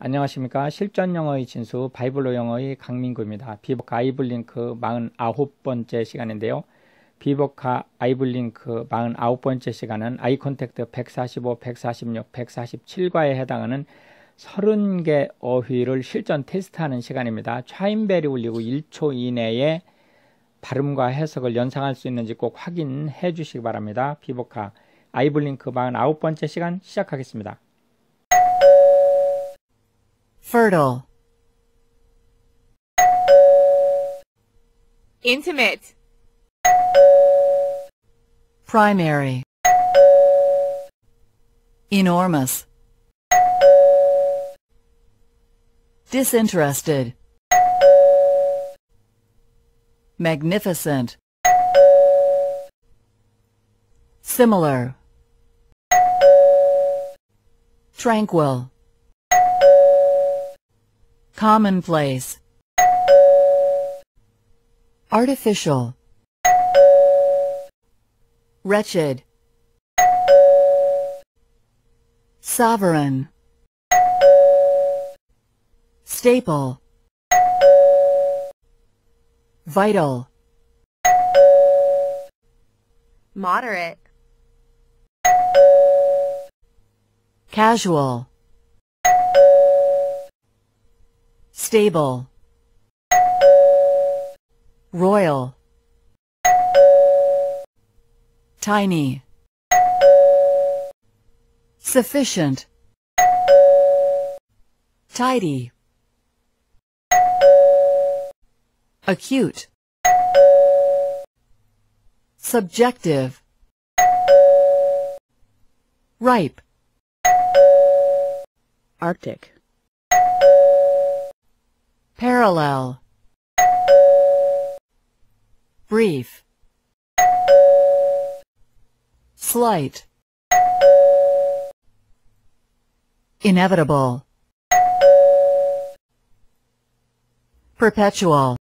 안녕하십니까 실전 영어의 진수 바이블로 영어의 강민구입니다. 비보카 아이블링크 49번째 시간인데요. 비보카 아이블링크 49번째 시간은 아이컨택트 145, 146, 147과에 해당하는 30개 어휘를 실전 테스트하는 시간입니다. 차인벨이 울리고 1초 이내에 발음과 해석을 연상할 수 있는지 꼭 확인해 주시기 바랍니다. 비보카 아이블링크 49번째 시간 시작하겠습니다. fertile intimate primary enormous disinterested magnificent similar tranquil commonplace artificial wretched sovereign staple vital moderate casual Stable. Royal. Tiny. Sufficient. Tidy. Acute. Subjective. Ripe. Arctic. Parallel Brief Slight Inevitable Perpetual